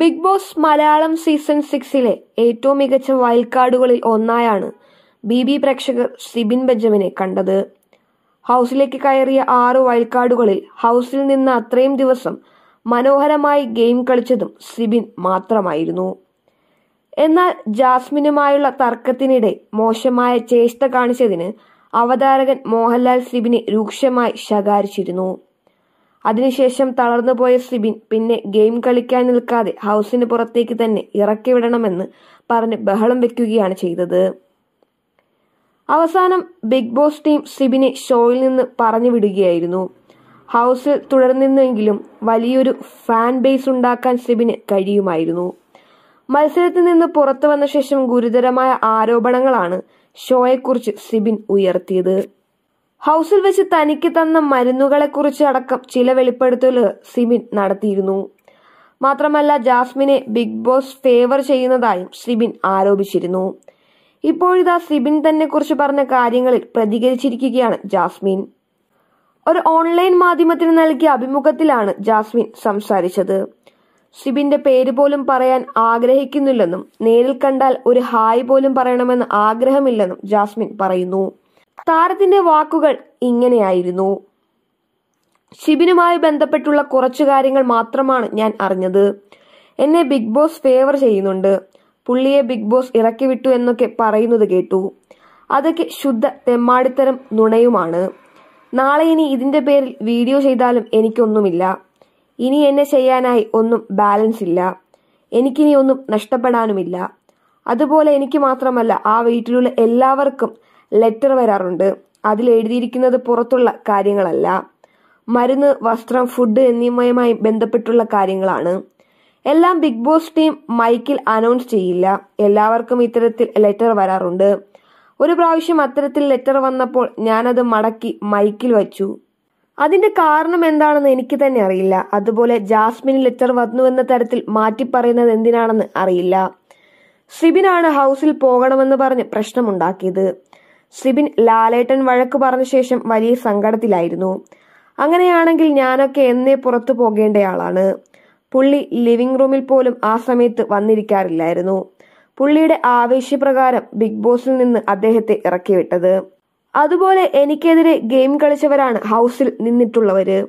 big Boss Malayalam season സിക്സിലെ ഏറ്റവും മികച്ച വൈൽഡ് കാർഡുകളിൽ ഒന്നായാണ് ബി ബി പ്രേക്ഷകർ സിബിൻ ബെഞ്ചമിനെ കണ്ടത് ഹൗസിലേക്ക് കയറിയ ആറ് വൈൽഡ് കാർഡുകളിൽ ഹൗസിൽ നിന്ന് അത്രയും ദിവസം മനോഹരമായി ഗെയിം കളിച്ചതും സിബിൻ മാത്രമായിരുന്നു എന്നാൽ ജാസ്മിനുമായുള്ള തർക്കത്തിനിടെ മോശമായ ചേഷ്ട കാണിച്ചതിന് അവതാരകൻ മോഹൻലാൽ സിബിനെ രൂക്ഷമായി ശകാരിച്ചിരുന്നു അതിനുശേഷം തളർന്നുപോയ സിബിൻ പിന്നെ ഗെയിം കളിക്കാൻ നിൽക്കാതെ ഹൗസിന് പുറത്തേക്ക് തന്നെ ഇറക്കിവിടണമെന്ന് പറഞ്ഞ് ബഹളം വെക്കുകയാണ് ചെയ്തത് അവസാനം ബിഗ് ബോസ് ടീം സിബിനെ ഷോയിൽ നിന്ന് പറഞ്ഞു വിടുകയായിരുന്നു ഹൗസിൽ തുടർന്നിരുന്നെങ്കിലും വലിയൊരു ഫാൻ ബേസ് ഉണ്ടാക്കാൻ സിബിന് കഴിയുമായിരുന്നു മത്സരത്തിൽ നിന്ന് പുറത്തു വന്ന ശേഷം ഗുരുതരമായ ആരോപണങ്ങളാണ് ഷോയെക്കുറിച്ച് സിബിൻ ഉയർത്തിയത് ഹൗസിൽ വെച്ച് തനിക്ക് തന്ന കുറിച്ച് അടക്കം ചില വെളിപ്പെടുത്തലുകൾ സിബിൻ നടത്തിയിരുന്നു മാത്രമല്ല ജാസ്മിനെ ബിഗ് ബോസ് ഫേവർ ചെയ്യുന്നതായും സിബിൻ ആരോപിച്ചിരുന്നു ഇപ്പോഴിതാ സിബിൻ തന്നെ കുറിച്ച് പറഞ്ഞ കാര്യങ്ങളിൽ പ്രതികരിച്ചിരിക്കുകയാണ് ജാസ്മിൻ ഒരു ഓൺലൈൻ മാധ്യമത്തിന് നൽകിയ അഭിമുഖത്തിലാണ് ജാസ്മിൻ സംസാരിച്ചത് സിബിന്റെ പേര് പോലും പറയാൻ ആഗ്രഹിക്കുന്നില്ലെന്നും നേരിൽ കണ്ടാൽ ഒരു ഹായ് പോലും പറയണമെന്ന് ആഗ്രഹമില്ലെന്നും ജാസ്മിൻ പറയുന്നു താരത്തിന്റെ വാക്കുകൾ ഇങ്ങനെയായിരുന്നു ഷിബിനുമായി ബന്ധപ്പെട്ടുള്ള കുറച്ചു കാര്യങ്ങൾ മാത്രമാണ് ഞാൻ അറിഞ്ഞത് എന്നെ ബിഗ് ബോസ് ഫേവർ ചെയ്യുന്നുണ്ട് പുള്ളിയെ ബിഗ് ബോസ് ഇറക്കി വിട്ടു എന്നൊക്കെ പറയുന്നത് കേട്ടു അതൊക്കെ ശുദ്ധ തെമ്മാടിത്തരം നുണയുമാണ് നാളെ ഇനി ഇതിന്റെ പേരിൽ വീഡിയോ ചെയ്താലും എനിക്കൊന്നുമില്ല ഇനി എന്നെ ചെയ്യാനായി ഒന്നും ബാലൻസ് ഇല്ല എനിക്കിനി ഒന്നും നഷ്ടപ്പെടാനുമില്ല അതുപോലെ എനിക്ക് മാത്രമല്ല ആ വീട്ടിലുള്ള എല്ലാവർക്കും ലെറ്റർ വരാറുണ്ട് അതിൽ എഴുതിയിരിക്കുന്നത് പുറത്തുള്ള കാര്യങ്ങളല്ല മരുന്ന് വസ്ത്രം ഫുഡ് എന്നിവയുമായി ബന്ധപ്പെട്ടുള്ള കാര്യങ്ങളാണ് എല്ലാം ബിഗ് ബോസ് ടീം മൈക്കിൽ അനൗൺസ് ചെയ്യില്ല എല്ലാവർക്കും ഇത്തരത്തിൽ ലെറ്റർ വരാറുണ്ട് ഒരു പ്രാവശ്യം അത്തരത്തിൽ ലെറ്റർ വന്നപ്പോൾ ഞാനത് മടക്കി മൈക്കിൽ വച്ചു അതിന്റെ കാരണം എന്താണെന്ന് എനിക്ക് തന്നെ അറിയില്ല അതുപോലെ ജാസ്മിന് ലെറ്റർ വന്നു എന്ന തരത്തിൽ മാറ്റി പറയുന്നത് എന്തിനാണെന്ന് അറിയില്ല സിബിനാണ് ഹൗസിൽ പോകണമെന്ന് പറഞ്ഞ് പ്രശ്നമുണ്ടാക്കിയത് സിബിൻ ലാലേട്ടൻ വഴക്ക് പറഞ്ഞ ശേഷം വലിയ സങ്കടത്തിലായിരുന്നു അങ്ങനെയാണെങ്കിൽ ഞാനൊക്കെ എന്നേ പുറത്തു പോകേണ്ടയാളാണ് പുള്ളി ലിവിംഗ് റൂമിൽ പോലും ആ സമയത്ത് വന്നിരിക്കാറില്ലായിരുന്നു പുള്ളിയുടെ ആവേശപ്രകാരം ബിഗ് ബോസിൽ നിന്ന് അദ്ദേഹത്തെ ഇറക്കിവിട്ടത് അതുപോലെ എനിക്കെതിരെ ഗെയിം കളിച്ചവരാണ് ഹൗസിൽ നിന്നിട്ടുള്ളവര്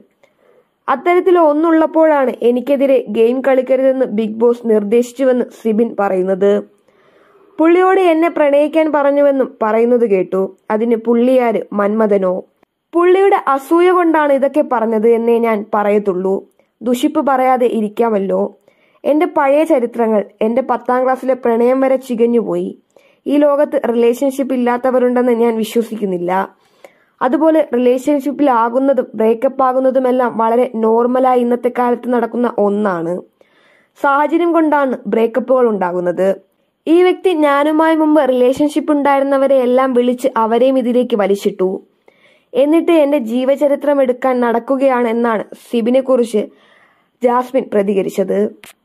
അത്തരത്തിൽ ഒന്നുള്ളപ്പോഴാണ് എനിക്കെതിരെ ഗെയിം കളിക്കരുതെന്ന് ബിഗ് ബോസ് നിർദ്ദേശിച്ചുവെന്ന് സിബിൻ പറയുന്നത് പുള്ളിയോട് എന്നെ പ്രണയിക്കാൻ പറഞ്ഞുവെന്നും പറയുന്നത് കേട്ടു അതിന് പുള്ളിയാര് മന്മഥനോ പുള്ളിയുടെ അസൂയ കൊണ്ടാണ് ഇതൊക്കെ പറഞ്ഞത് എന്നേ ഞാൻ പറയത്തുള്ളൂ ദുഷിപ്പ് പറയാതെ ഇരിക്കാമല്ലോ എന്റെ പഴയ ചരിത്രങ്ങൾ എന്റെ പത്താം ക്ലാസ്സിലെ പ്രണയം വരെ ചികഞ്ഞുപോയി ഈ ലോകത്ത് റിലേഷൻഷിപ്പ് ഇല്ലാത്തവരുണ്ടെന്ന് ഞാൻ വിശ്വസിക്കുന്നില്ല അതുപോലെ റിലേഷൻഷിപ്പിലാകുന്നതും ബ്രേക്കപ്പ് ആകുന്നതുമെല്ലാം വളരെ നോർമലായി ഇന്നത്തെ കാലത്ത് നടക്കുന്ന ഒന്നാണ് സാഹചര്യം കൊണ്ടാണ് ബ്രേക്കപ്പുകൾ ഉണ്ടാകുന്നത് ഈ വ്യക്തി ഞാനുമായി മുമ്പ് റിലേഷൻഷിപ്പ് ഉണ്ടായിരുന്നവരെ എല്ലാം വിളിച്ച് അവരെയും ഇതിലേക്ക് വലിച്ചിട്ടു എന്നിട്ട് എൻ്റെ ജീവചരിത്രം എടുക്കാൻ നടക്കുകയാണ് എന്നാണ് കുറിച്ച് ജാസ്മിൻ പ്രതികരിച്ചത്